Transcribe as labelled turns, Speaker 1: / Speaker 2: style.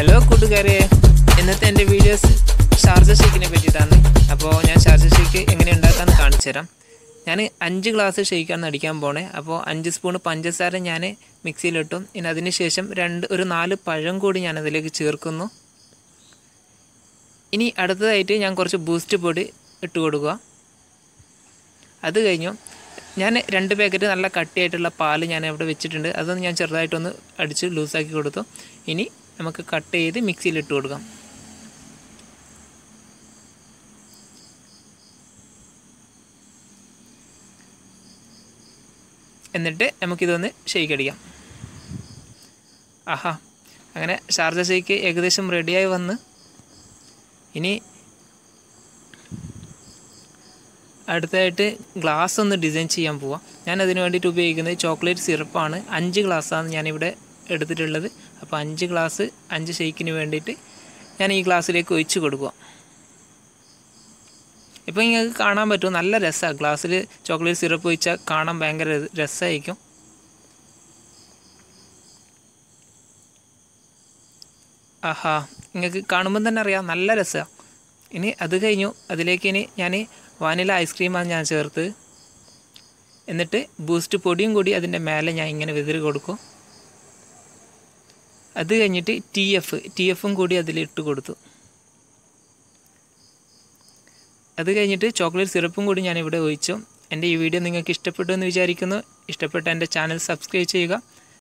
Speaker 1: hello കൂട്ടുകാരെ ഇന്നത്തെ എൻ്റെ വീഡിയോസ് ഷാർജ ഷേക്കിനെ പറ്റിയിട്ടാണ് അപ്പോൾ ഞാൻ ഷാർജ ഷേക്ക് എങ്ങനെ ഉണ്ടാക്കാമെന്ന് കാണിച്ചു തരാം ഞാൻ അഞ്ച് ഗ്ലാസ് ഷേക്കാണ് അടിക്കാൻ പോണേ അപ്പോൾ അഞ്ച് സ്പൂൺ പഞ്ചസാര ഞാൻ മിക്സിയിലിട്ടും ഇനി അതിന് ശേഷം രണ്ട് ഒരു നാല് പഴം കൂടി ഞാൻ അതിലേക്ക് ചേർക്കുന്നു ഇനി അടുത്തതായിട്ട് ഞാൻ കുറച്ച് ബൂസ്റ്റ് പൊടി ഇട്ട് കൊടുക്കുക അത് കഴിഞ്ഞു ഞാൻ രണ്ട് പാക്കറ്റ് നല്ല കട്ടിയായിട്ടുള്ള പാൽ ഞാൻ അവിടെ വെച്ചിട്ടുണ്ട് അതൊന്ന് ഞാൻ ചെറുതായിട്ടൊന്ന് അടിച്ച് ലൂസാക്കി കൊടുത്തു ഇനി നമുക്ക് കട്ട് ചെയ്ത് മിക്സിയിൽ ഇട്ട് കൊടുക്കാം എന്നിട്ട് നമുക്കിതൊന്ന് ഷെയ്ക്ക് അടിക്കാം ആഹാ അങ്ങനെ ഷാർജ ഷെയ്ക്ക് ഏകദേശം റെഡിയായി വന്ന് ഇനി അടുത്തായിട്ട് ഗ്ലാസ് ഒന്ന് ഡിസൈൻ ചെയ്യാൻ പോവാം ഞാൻ അതിന് വേണ്ടിയിട്ട് ഉപയോഗിക്കുന്നത് ചോക്ലേറ്റ് സിറപ്പാണ് അഞ്ച് ഗ്ലാസ്സാണ് ഞാനിവിടെ എടുത്തിട്ടുള്ളത് അപ്പോൾ അഞ്ച് ഗ്ലാസ് അഞ്ച് ഷെയ്ക്കിന് വേണ്ടിയിട്ട് ഞാൻ ഈ ഗ്ലാസ്സിലേക്ക് ഒഴിച്ച് കൊടുക്കുക ഇപ്പോൾ നിങ്ങൾക്ക് കാണാൻ പറ്റും നല്ല രസമാണ് ഗ്ലാസ്സിൽ ചോക്ലേറ്റ് സിറപ്പ് ഒഴിച്ചാൽ കാണാൻ ഭയങ്കര രസമായിരിക്കും ആഹാ നിങ്ങൾക്ക് കാണുമ്പോൾ തന്നെ അറിയാം നല്ല രസമാണ് ഇനി അത് കഴിഞ്ഞു അതിലേക്ക് ഇനി ഞാൻ വാനില ഐസ്ക്രീമാണ് ഞാൻ ചേർത്ത് എന്നിട്ട് ബൂസ്റ്റ് പൊടിയും കൂടി അതിൻ്റെ മേലെ ഞാൻ ഇങ്ങനെ വിതിരി കൊടുക്കും അത് കഴിഞ്ഞിട്ട് ടി എഫ് ടി എഫും കൂടി അതിലിട്ട് കൊടുത്തു അത് കഴിഞ്ഞിട്ട് ചോക്ലേറ്റ് സിറപ്പും കൂടി ഞാനിവിടെ ഒഴിച്ചു എൻ്റെ ഈ വീഡിയോ നിങ്ങൾക്ക് ഇഷ്ടപ്പെട്ടു എന്ന് വിചാരിക്കുന്നു ഇഷ്ടപ്പെട്ട എൻ്റെ ചാനൽ സബ്സ്ക്രൈബ് ചെയ്യുക